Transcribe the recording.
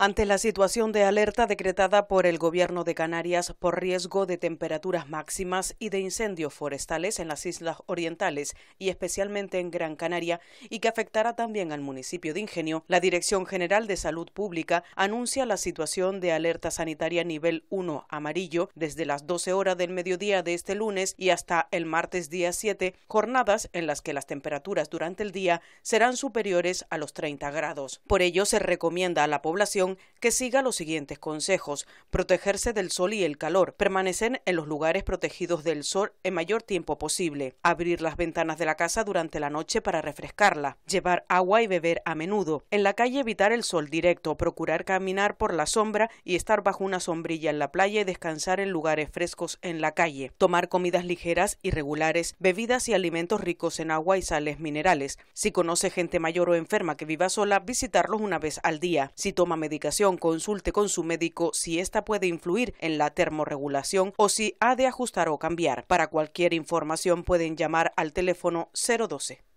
Ante la situación de alerta decretada por el Gobierno de Canarias por riesgo de temperaturas máximas y de incendios forestales en las islas orientales y especialmente en Gran Canaria y que afectará también al municipio de Ingenio, la Dirección General de Salud Pública anuncia la situación de alerta sanitaria nivel 1 amarillo desde las 12 horas del mediodía de este lunes y hasta el martes día 7, jornadas en las que las temperaturas durante el día serán superiores a los 30 grados. Por ello se recomienda a la población que siga los siguientes consejos. Protegerse del sol y el calor. Permanecer en los lugares protegidos del sol el mayor tiempo posible. Abrir las ventanas de la casa durante la noche para refrescarla. Llevar agua y beber a menudo. En la calle evitar el sol directo. Procurar caminar por la sombra y estar bajo una sombrilla en la playa y descansar en lugares frescos en la calle. Tomar comidas ligeras y regulares. Bebidas y alimentos ricos en agua y sales minerales. Si conoce gente mayor o enferma que viva sola, visitarlos una vez al día. Si toma medicamentos consulte con su médico si ésta puede influir en la termorregulación o si ha de ajustar o cambiar. Para cualquier información pueden llamar al teléfono 012.